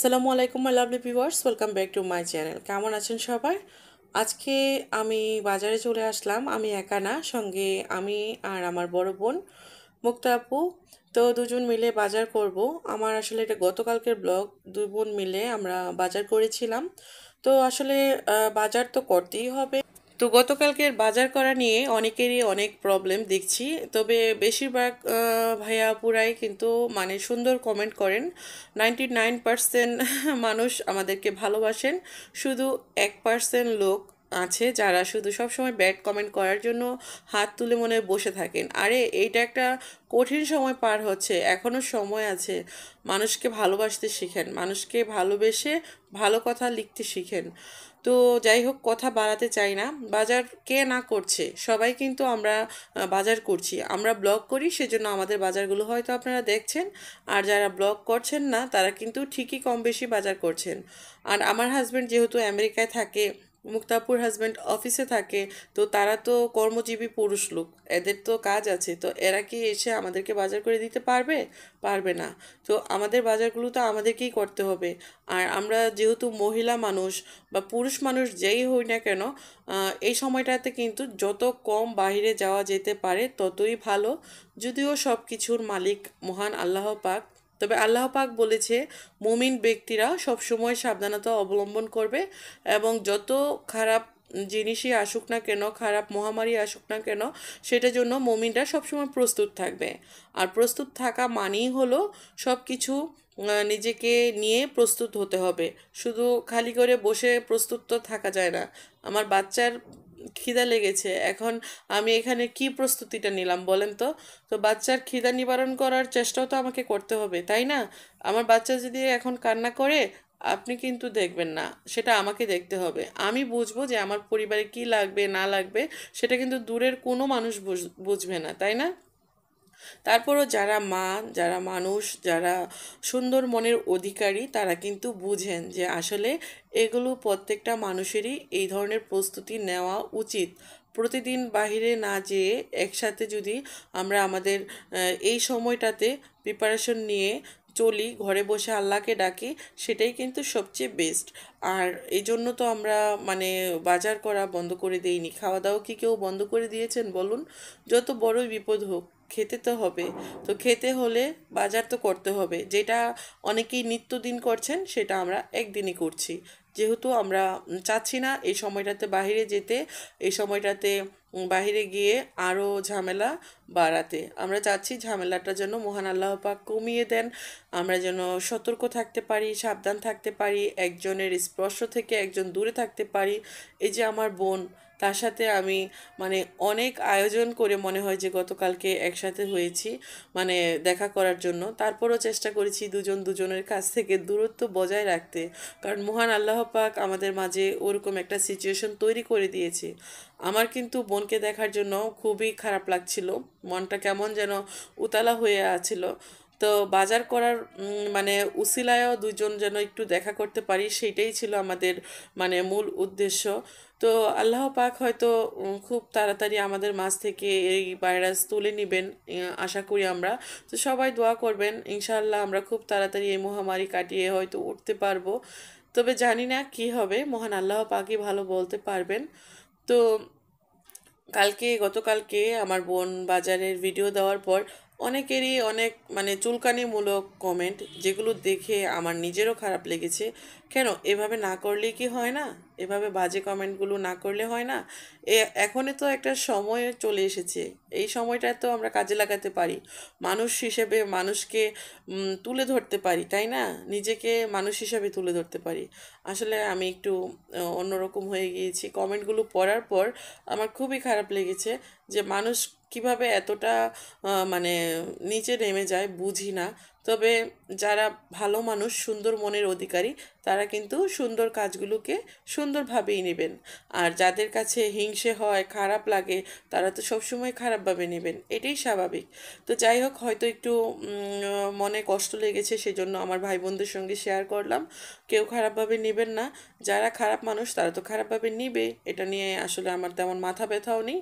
আসসালামু আলাইকুম my lovely viewers welcome back to my channel কেমন আছেন সবাই আজকে আমি বাজারে চলে আসলাম আমি একা না সঙ্গে আমি আর আমার বড় বোন মুক্তা আপু তো দুজন মিলে বাজার করব আমার আসলে এটা গতকালকের ব্লগ দুই বোন মিলে আমরা বাজার করেছিলাম তো আসলে বাজার তো করতেই হবে তো গতকালকের বাজার করা নিয়ে অনেকেরই অনেক প্রবলেম দেখছি তবে বেশিরভাগ ভাইয়া পুরাই কিন্তু মানে সুন্দর কমেন্ট করেন নাইনটি নাইন পার্সেন্ট মানুষ আমাদেরকে ভালোবাসেন শুধু এক পার্সেন্ট লোক আছে যারা শুধু সবসময় ব্যাড কমেন্ট করার জন্য হাত তুলে মনে বসে থাকেন আরে এইটা একটা কঠিন সময় পার হচ্ছে এখনও সময় আছে মানুষকে ভালোবাসতে শিখেন মানুষকে ভালোবেসে ভালো কথা লিখতে শিখেন তো যাই হোক কথা বাড়াতে চাই না বাজার কে না করছে সবাই কিন্তু আমরা বাজার করছি আমরা ব্লগ করি সেজন্য আমাদের বাজারগুলো হয়তো আপনারা দেখছেন আর যারা ব্লগ করছেন না তারা কিন্তু ঠিকই কম বেশি বাজার করছেন আর আমার হাজব্যান্ড যেহেতু আমেরিকায় থাকে মুক্তাপুর হাজব্যান্ড অফিসে থাকে তো তারা তো কর্মজীবী পুরুষ লোক এদের তো কাজ আছে তো এরা কি এসে আমাদেরকে বাজার করে দিতে পারবে পারবে না তো আমাদের বাজারগুলো তো আমাদেরকেই করতে হবে আর আমরা যেহেতু মহিলা মানুষ বা পুরুষ মানুষ যেই হই না কেন এই সময়টাতে কিন্তু যত কম বাইরে যাওয়া যেতে পারে ততই ভালো যদিও সব কিছুর মালিক মহান আল্লাহ পাক তবে আল্লাহ পাক বলেছে মুমিন ব্যক্তিরা সবসময় সাবধানতা অবলম্বন করবে এবং যত খারাপ জিনিসই আসুক না কেন খারাপ মহামারী আসুক না কেন সেটার জন্য মমিনরা সবসময় প্রস্তুত থাকবে আর প্রস্তুত থাকা মানেই হলো সব কিছু নিজেকে নিয়ে প্রস্তুত হতে হবে শুধু খালি করে বসে প্রস্তুত তো থাকা যায় না আমার বাচ্চার খিদা লেগেছে এখন আমি এখানে কি প্রস্তুতিটা নিলাম বলেন তো তো বাচ্চার খিদা নিবারণ করার চেষ্টাও তো আমাকে করতে হবে তাই না আমার বাচ্চা যদি এখন কান্না করে আপনি কিন্তু দেখবেন না সেটা আমাকে দেখতে হবে আমি বুঝবো যে আমার পরিবারে কি লাগবে না লাগবে সেটা কিন্তু দূরের কোনো মানুষ বুঝবে না তাই না তারপরও যারা মা যারা মানুষ যারা সুন্দর মনের অধিকারী তারা কিন্তু বুঝেন যে আসলে এগুলো প্রত্যেকটা মানুষেরই এই ধরনের প্রস্তুতি নেওয়া উচিত প্রতিদিন বাহিরে না যেয়ে একসাথে যদি আমরা আমাদের এই সময়টাতে প্রিপারেশন নিয়ে চলি ঘরে বসে আল্লাহকে ডাকি সেটাই কিন্তু সবচেয়ে বেস্ট আর এই জন্য তো আমরা মানে বাজার করা বন্ধ করে দেইনি খাওয়া দাওয়া কি কেউ বন্ধ করে দিয়েছেন বলুন যত বড়ই বিপদ হোক খেতে তো হবে তো খেতে হলে বাজার তো করতে হবে যেটা অনেকেই নিত্যদিন করছেন সেটা আমরা একদিনই করছি যেহেতু আমরা চাচ্ছি না এই সময়টাতে বাহিরে যেতে এই সময়টাতে বাহিরে গিয়ে আরও ঝামেলা বাড়াতে আমরা চাচ্ছি ঝামেলাটা যেন মহান আল্লাহ পাক কমিয়ে দেন আমরা যেন সতর্ক থাকতে পারি সাবধান থাকতে পারি একজনের স্পর্শ থেকে একজন দূরে থাকতে পারি এই যে আমার বোন তার সাথে আমি মানে অনেক আয়োজন করে মনে হয় যে গতকালকে একসাথে হয়েছি মানে দেখা করার জন্য তারপরও চেষ্টা করেছি দুজন দুজনের কাছ থেকে দূরত্ব বজায় রাখতে কারণ মহান আল্লাহ পাক আমাদের মাঝে ওরকম একটা সিচুয়েশন তৈরি করে দিয়েছে আমার কিন্তু বোনকে দেখার জন্য খুবই খারাপ লাগছিল মনটা কেমন যেন উতালা হয়ে আছিল তো বাজার করার মানে উসিলায়ও দুজন যেন একটু দেখা করতে পারি সেইটাই ছিল আমাদের মানে মূল উদ্দেশ্য তো আল্লাহ পাক হয়তো খুব তাড়াতাড়ি আমাদের মাছ থেকে এই ভাইরাস তুলে নেবেন আশা করি আমরা তো সবাই দোয়া করবেন ইনশাল্লাহ আমরা খুব তাড়াতাড়ি এই মহামারী কাটিয়ে হয়তো উঠতে পারবো তবে জানি না কি হবে মহান আল্লাহ পাকই ভালো বলতে পারবেন তো কালকে গতকালকে আমার বোন বাজারের ভিডিও দেওয়ার পর অনেকেরই অনেক মানে চুলকানিমূলক কমেন্ট যেগুলো দেখে আমার নিজেরও খারাপ লেগেছে কেন এভাবে না করলে কি হয় না এভাবে বাজে কমেন্টগুলো না করলে হয় না এ এখনই তো একটা সময় চলে এসেছে এই সময়টা তো আমরা কাজে লাগাতে পারি মানুষ হিসেবে মানুষকে তুলে ধরতে পারি তাই না নিজেকে মানুষ হিসেবে তুলে ধরতে পারি আসলে আমি একটু অন্যরকম হয়ে গিয়েছি কমেন্টগুলো পড়ার পর আমার খুবই খারাপ লেগেছে যে মানুষ কিভাবে এতটা মানে নিচে নেমে যায় বুঝি না তবে যারা ভালো মানুষ সুন্দর মনের অধিকারী তারা কিন্তু সুন্দর কাজগুলোকে সুন্দরভাবেই নেবেন আর যাদের কাছে হিংসে হয় খারাপ লাগে তারা তো সবসময় খারাপভাবে নেবেন এটাই স্বাভাবিক তো যাই হোক হয়তো একটু মনে কষ্ট লেগেছে সেজন্য আমার ভাই বোনদের সঙ্গে শেয়ার করলাম কেউ খারাপভাবে নেবেন না যারা খারাপ মানুষ তারা তো খারাপভাবে নিবে এটা নিয়ে আসলে আমার তেমন মাথা ব্যথাও নেই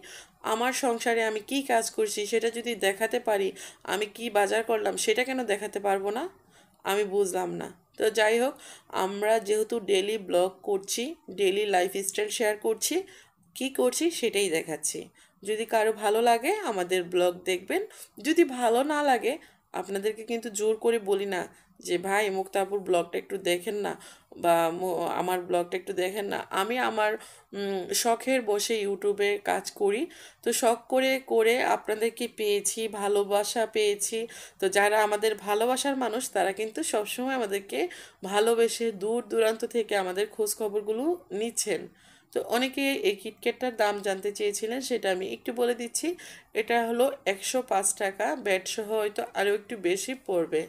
আমার সংসারে আমি কি কাজ করছি সেটা যদি দেখাতে পারি আমি কি বাজার করলাম সেটা কেন দেখাতে পারবো না আমি বুঝলাম না তো যাই হোক আমরা যেহেতু ডেলি ব্লগ করছি ডেলি লাইফস্টাইল শেয়ার করছি কি করছি সেটাই দেখাচ্ছি যদি কারো ভালো লাগে আমাদের ব্লগ দেখবেন যদি ভালো না লাগে আপনাদেরকে কিন্তু জোর করে বলি না যে ভাই মুক্তাপুর ব্লগটা একটু দেখেন না বা আমার ব্লগটা একটু দেখেন না আমি আমার শখের বসে ইউটিউবে কাজ করি তো শখ করে করে আপনাদেরকে পেয়েছি ভালোবাসা পেয়েছি তো যারা আমাদের ভালোবাসার মানুষ তারা কিন্তু সবসময় আমাদেরকে ভালোবেসে দূর দূরান্ত থেকে আমাদের খোঁজ খবরগুলো নিচ্ছেন তো অনেকে এই কিটকেটটার দাম জানতে চেয়েছিলেন সেটা আমি একটু বলে দিচ্ছি এটা হলো একশো পাঁচ টাকা ব্যাটসহ হয়তো আরও একটু বেশি পড়বে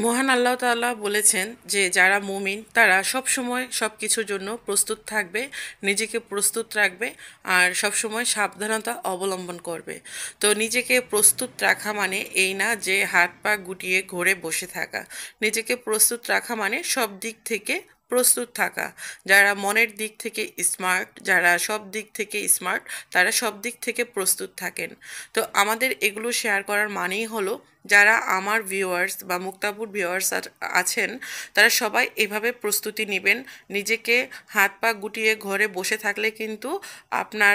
মহান আল্লাহ তাল্লাহ বলেছেন যে যারা মুমিন তারা সব সময় সব কিছুর জন্য প্রস্তুত থাকবে নিজেকে প্রস্তুত রাখবে আর সব সময় সাবধানতা অবলম্বন করবে তো নিজেকে প্রস্তুত রাখা মানে এই না যে হাত পা গুটিয়ে ঘরে বসে থাকা নিজেকে প্রস্তুত রাখা মানে সব দিক থেকে প্রস্তুত থাকা যারা মনের দিক থেকে স্মার্ট যারা সব দিক থেকে স্মার্ট তারা সব দিক থেকে প্রস্তুত থাকেন তো আমাদের এগুলো শেয়ার করার মানেই হলো যারা আমার ভিউয়ার্স বা মুক্তাপুর ভিউয়ার্স আছেন তারা সবাই এভাবে প্রস্তুতি নেবেন নিজেকে হাত পা গুটিয়ে ঘরে বসে থাকলে কিন্তু আপনার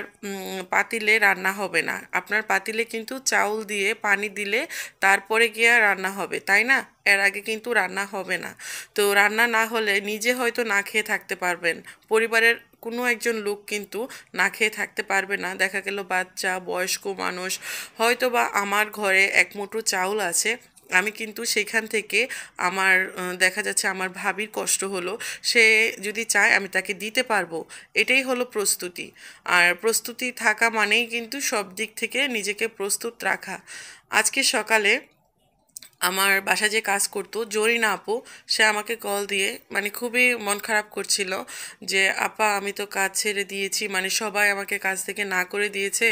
পাতিলে রান্না হবে না আপনার পাতিলে কিন্তু চাউল দিয়ে পানি দিলে তারপরে গিয়ে রান্না হবে তাই না এর আগে কিন্তু রান্না হবে না তো রান্না না হলে নিজে হয়তো না খেয়ে থাকতে পারবেন পরিবারের কোনো একজন লোক কিন্তু না খেয়ে থাকতে পারবে না দেখা গেল বাচ্চা বয়স্ক মানুষ হয়তো বা আমার ঘরে এক মুঠো চাউল আছে আমি কিন্তু সেখান থেকে আমার দেখা যাচ্ছে আমার ভাবির কষ্ট হলো সে যদি চায় আমি তাকে দিতে পারবো এটাই হলো প্রস্তুতি আর প্রস্তুতি থাকা মানেই কিন্তু সব দিক থেকে নিজেকে প্রস্তুত রাখা আজকে সকালে আমার বাসা যে কাজ করতো না আপু সে আমাকে কল দিয়ে মানে খুবই মন খারাপ করছিল যে আপা আমি তো কাজ ছেড়ে দিয়েছি মানে সবাই আমাকে কাজ থেকে না করে দিয়েছে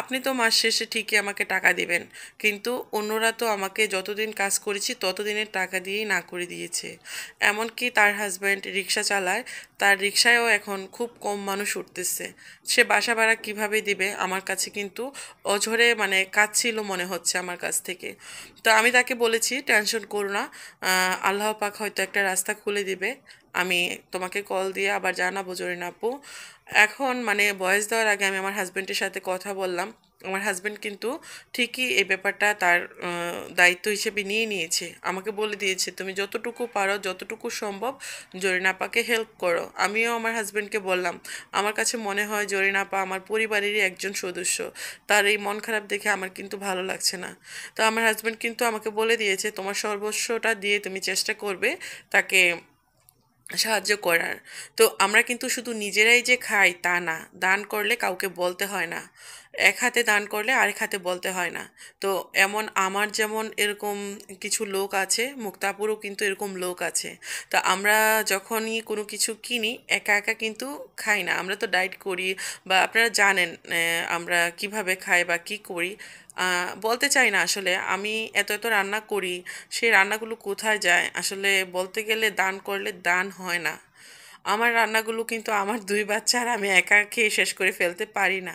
আপনি তো মাস শেষে ঠিকই আমাকে টাকা দেবেন কিন্তু অন্যরা তো আমাকে যতদিন কাজ করেছি ততদিনের টাকা দিয়েই না করে দিয়েছে এমনকি তার হাজব্যান্ড রিক্সা চালায় তার রিক্সায়ও এখন খুব কম মানুষ উঠতেছে সে বাসা ভাড়া কীভাবে দিবে আমার কাছে কিন্তু অঝরে মানে কাজ ছিল মনে হচ্ছে আমার কাছ থেকে তো আমি তাকে বলেছি টেনশন করো না আল্লাহ পাক হয়তো একটা রাস্তা খুলে দেবে আমি তোমাকে কল দিয়ে আবার জানাবো জরিন আপু এখন মানে বয়স দেওয়ার আগে আমি আমার হাজব্যান্ডের সাথে কথা বললাম আমার হাজব্যান্ড কিন্তু ঠিকই এই ব্যাপারটা তার দায়িত্ব হিসেবে নিয়ে নিয়েছে আমাকে বলে দিয়েছে তুমি যতটুকু পারো যতটুকু সম্ভব জরিনাপাকে হেল্প করো আমিও আমার হাজব্যান্ডকে বললাম আমার কাছে মনে হয় জরিনাপা আমার পরিবারেরই একজন সদস্য তার এই মন খারাপ দেখে আমার কিন্তু ভালো লাগছে না তো আমার হাজব্যান্ড কিন্তু আমাকে বলে দিয়েছে তোমার সর্বস্বটা দিয়ে তুমি চেষ্টা করবে তাকে সাহায্য করার তো আমরা কিন্তু শুধু নিজেরাই যে খাই তা না দান করলে কাউকে বলতে হয় না এক হাতে দান করলে আরেক হাতে বলতে হয় না তো এমন আমার যেমন এরকম কিছু লোক আছে মুক্তাপুরও কিন্তু এরকম লোক আছে তো আমরা যখনই কোনো কিছু কিনি একা একা কিন্তু খাই না আমরা তো ডায়েট করি বা আপনারা জানেন আমরা কিভাবে খাই বা কি করি বলতে চাই না আসলে আমি এত এত রান্না করি সেই রান্নাগুলো কোথায় যায় আসলে বলতে গেলে দান করলে দান হয় না আমার রান্নাগুলো কিন্তু আমার দুই বাচ্চা আর আমি একা খেয়ে শেষ করে ফেলতে পারি না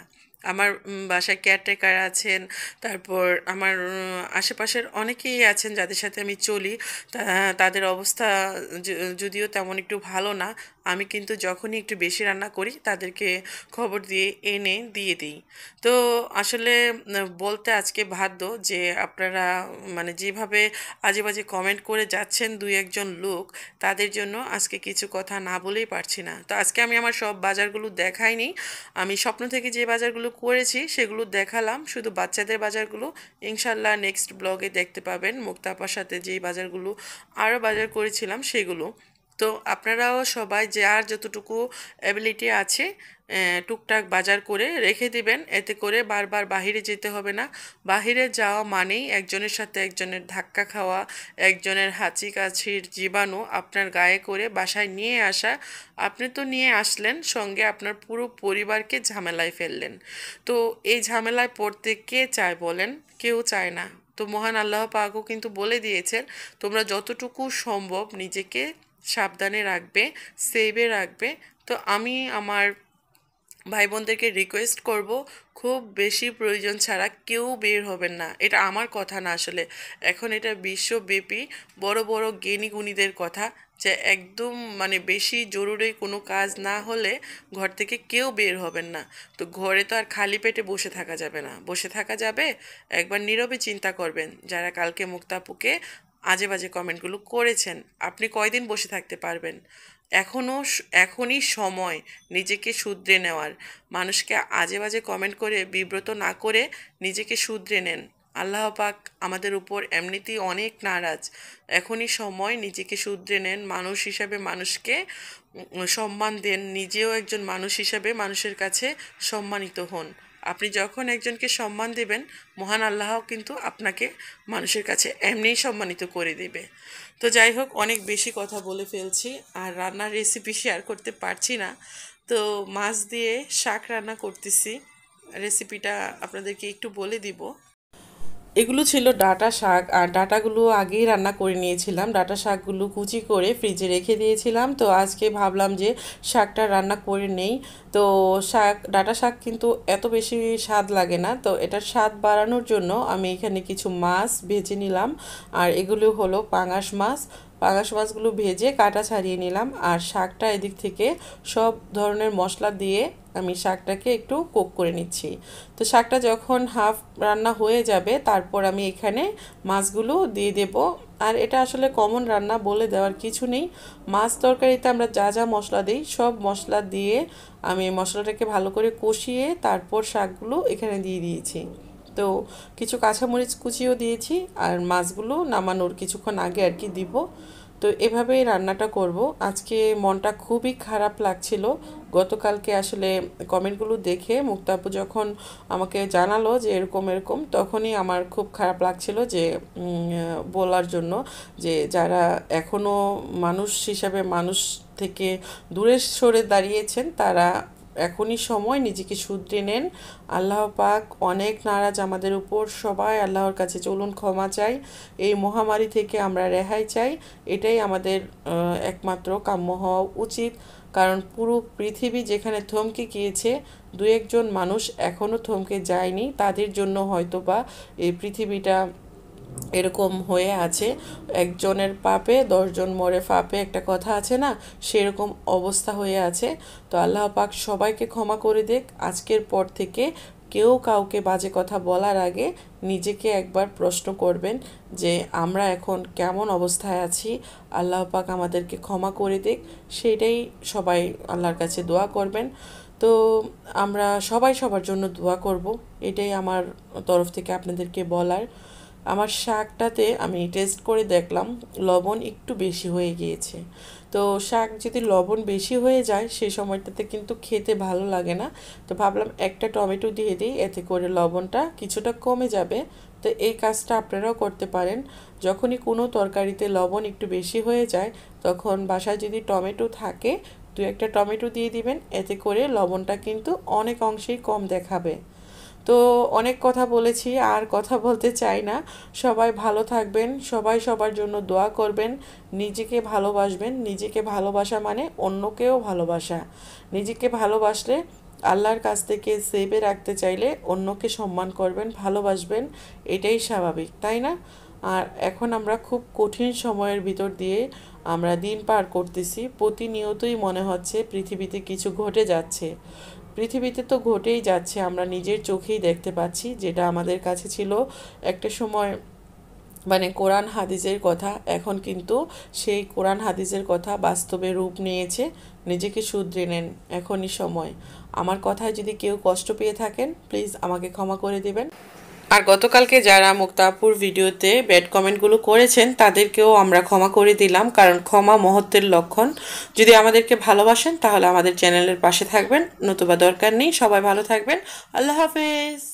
আমার বাসায় কেয়ারটেকার আছেন তারপর আমার আশেপাশের অনেকেই আছেন যাদের সাথে আমি চলি তাদের অবস্থা যদিও তেমন একটু ভালো না আমি কিন্তু যখনই একটু বেশি রান্না করি তাদেরকে খবর দিয়ে এনে দিয়ে দিই তো আসলে বলতে আজকে বাধ্য যে আপনারা মানে যেভাবে আজে বাজে কমেন্ট করে যাচ্ছেন দুই একজন লোক তাদের জন্য আজকে কিছু কথা না বলেই পারছি না তো আজকে আমি আমার সব বাজারগুলো দেখাইনি আমি স্বপ্ন থেকে যে বাজারগুলো করেছি সেগুলো দেখালাম শুধু বাচ্চাদের বাজারগুলো ইনশাল্লাহ নেক্সট ব্লগে দেখতে পাবেন মুক্তাপার সাথে যেই বাজারগুলো আরও বাজার করেছিলাম সেগুলো তো আপনারাও সবাই যে আর যতটুকু অ্যাবিলিটি আছে টুকটাক বাজার করে রেখে দিবেন এতে করে বারবার বাহিরে যেতে হবে না বাহিরে যাওয়া মানেই একজনের সাথে একজনের ধাক্কা খাওয়া একজনের হাঁচি কাছির জীবাণু আপনার গায়ে করে বাসায় নিয়ে আসা আপনি তো নিয়ে আসলেন সঙ্গে আপনার পুরো পরিবারকে ঝামেলায় ফেললেন তো এই ঝামেলায় পড়তে কে চায় বলেন কেউ চায় না তো মহান আল্লাহ পাকও কিন্তু বলে দিয়েছেন তোমরা যতটুকু সম্ভব নিজেকে সাবধানে রাখবে সেভে রাখবে তো আমি আমার ভাই বোনদেরকে রিকোয়েস্ট করব খুব বেশি প্রয়োজন ছাড়া কেউ বের হবেন না এটা আমার কথা না আসলে এখন এটা বিশ্বব্যাপী বড় বড় জ্ঞানীগুণীদের কথা যে একদম মানে বেশি জরুরি কোনো কাজ না হলে ঘর থেকে কেউ বের হবেন না তো ঘরে তো আর খালি পেটে বসে থাকা যাবে না বসে থাকা যাবে একবার নীরবে চিন্তা করবেন যারা কালকে মুক্তাপুকে আজে বাজে কমেন্টগুলো করেছেন আপনি কয়দিন বসে থাকতে পারবেন এখনও এখনই সময় নিজেকে শুধরে নেওয়ার মানুষকে আজে বাজে কমেন্ট করে বিব্রত না করে নিজেকে শুধরে নেন আল্লাহ পাক আমাদের উপর এমনিতেই অনেক নারাজ এখনই সময় নিজেকে শুধরে নেন মানুষ হিসাবে মানুষকে সম্মান দেন নিজেও একজন মানুষ হিসাবে মানুষের কাছে সম্মানিত হন আপনি যখন একজনকে সম্মান দেবেন মহান আল্লাহ কিন্তু আপনাকে মানুষের কাছে এমনিই সম্মানিত করে দেবে তো যাই হোক অনেক বেশি কথা বলে ফেলছি আর রান্নার রেসিপি শেয়ার করতে পারছি না তো মাছ দিয়ে শাক রান্না করতেছি রেসিপিটা আপনাদেরকে একটু বলে দিব এগুলো ছিল ডাটা শাক আর ডাটাগুলো আগেই রান্না করে নিয়েছিলাম ডাটা শাকগুলো কুচি করে ফ্রিজে রেখে দিয়েছিলাম তো আজকে ভাবলাম যে শাকটা রান্না করে নেই তো শাক ডাটা শাক কিন্তু এত বেশি স্বাদ লাগে না তো এটার স্বাদ বাড়ানোর জন্য আমি এখানে কিছু মাছ ভেজে নিলাম আর এগুলো হলো পাঙাশ মাছ পাঙাশ মাছগুলো ভেজে কাটা ছাড়িয়ে নিলাম আর শাকটা এদিক থেকে সব ধরনের মশলা দিয়ে আমি শাকটাকে একটু কোক করে নিচ্ছি তো শাকটা যখন হাফ রান্না হয়ে যাবে তারপর আমি এখানে মাছগুলো দিয়ে দেব আর এটা আসলে কমন রান্না বলে দেওয়ার কিছু নেই মাছ তরকারিতে আমরা যা যা মশলা দিই সব মশলা দিয়ে আমি মশলাটাকে ভালো করে কষিয়ে তারপর শাকগুলো এখানে দিয়ে দিয়েছি তো কিছু কাঁচামরিচ কুচিও দিয়েছি আর মাছগুলো নামানোর কিছুক্ষণ আগে আর কি দিব তো এভাবেই রান্নাটা করব আজকে মনটা খুবই খারাপ লাগছিল গতকালকে আসলে কমেন্টগুলো দেখে মুক্তাপু যখন আমাকে জানালো যে এরকম এরকম তখনই আমার খুব খারাপ লাগছিল যে বলার জন্য যে যারা এখনও মানুষ হিসাবে মানুষ থেকে দূরে সরে দাঁড়িয়েছেন তারা এখনই সময় নিজেকে শুধরে নেন আল্লাহ পাক অনেক নারাজ আমাদের উপর সবাই আল্লাহর কাছে চলুন ক্ষমা চাই এই মহামারী থেকে আমরা রেহাই চাই এটাই আমাদের একমাত্র কাম্য হওয়া উচিত কারণ পুরো পৃথিবী যেখানে থমকে গিয়েছে দু একজন মানুষ এখনও থমকে যায়নি তাদের জন্য হয়তো বা এই পৃথিবীটা এরকম হয়ে আছে একজনের পাপে দশজন মরে পাপে একটা কথা আছে না সেরকম অবস্থা হয়ে আছে তো আল্লাহ পাক সবাইকে ক্ষমা করে দেখ আজকের পর থেকে কেউ কাউকে বাজে কথা বলার আগে নিজেকে একবার প্রশ্ন করবেন যে আমরা এখন কেমন অবস্থায় আছি আল্লাহ পাক আমাদেরকে ক্ষমা করে দিক সেটাই সবাই আল্লাহর কাছে দোয়া করবেন তো আমরা সবাই সবার জন্য দোয়া করব এটাই আমার তরফ থেকে আপনাদেরকে বলার আমার শাকটাতে আমি টেস্ট করে দেখলাম লবণ একটু বেশি হয়ে গিয়েছে তো শাক যদি লবণ বেশি হয়ে যায় সেই সময়টাতে কিন্তু খেতে ভালো লাগে না তো ভাবলাম একটা টমেটো দিয়ে দিই এতে করে লবণটা কিছুটা কমে যাবে তো এই কাজটা আপনারাও করতে পারেন যখনই কোনো তরকারিতে লবণ একটু বেশি হয়ে যায় তখন বাসায় যদি টমেটো থাকে দু একটা টমেটো দিয়ে দিবেন এতে করে লবণটা কিন্তু অনেক অংশেই কম দেখাবে তো অনেক কথা বলেছি আর কথা বলতে চাই না সবাই ভালো থাকবেন সবাই সবার জন্য দোয়া করবেন নিজেকে ভালোবাসবেন নিজেকে ভালোবাসা মানে অন্যকেও ভালোবাসা নিজেকে ভালোবাসলে আল্লাহর কাছ থেকে সেভে রাখতে চাইলে অন্যকে সম্মান করবেন ভালোবাসবেন এটাই স্বাভাবিক তাই না আর এখন আমরা খুব কঠিন সময়ের ভিতর দিয়ে আমরা দিন পার করতেছি প্রতিনিয়তই মনে হচ্ছে পৃথিবীতে কিছু ঘটে যাচ্ছে পৃথিবীতে তো ঘটেই যাচ্ছে আমরা নিজের চোখেই দেখতে পাচ্ছি যেটা আমাদের কাছে ছিল একটা সময় মানে কোরআন হাদিসের কথা এখন কিন্তু সেই কোরআন হাদিসের কথা বাস্তবে রূপ নিয়েছে নিজেকে শুধরে নেন এখনই সময় আমার কথায় যদি কেউ কষ্ট পেয়ে থাকেন প্লিজ আমাকে ক্ষমা করে দেবেন আর গতকালকে যারা মুক্তাপুর ভিডিওতে ব্যাড কমেন্টগুলো করেছেন তাদেরকেও আমরা ক্ষমা করে দিলাম কারণ ক্ষমা মহত্বের লক্ষণ যদি আমাদেরকে ভালোবাসেন তাহলে আমাদের চ্যানেলের পাশে থাকবেন নতুবা দরকার নেই সবাই ভালো থাকবেন আল্লাহ হাফেজ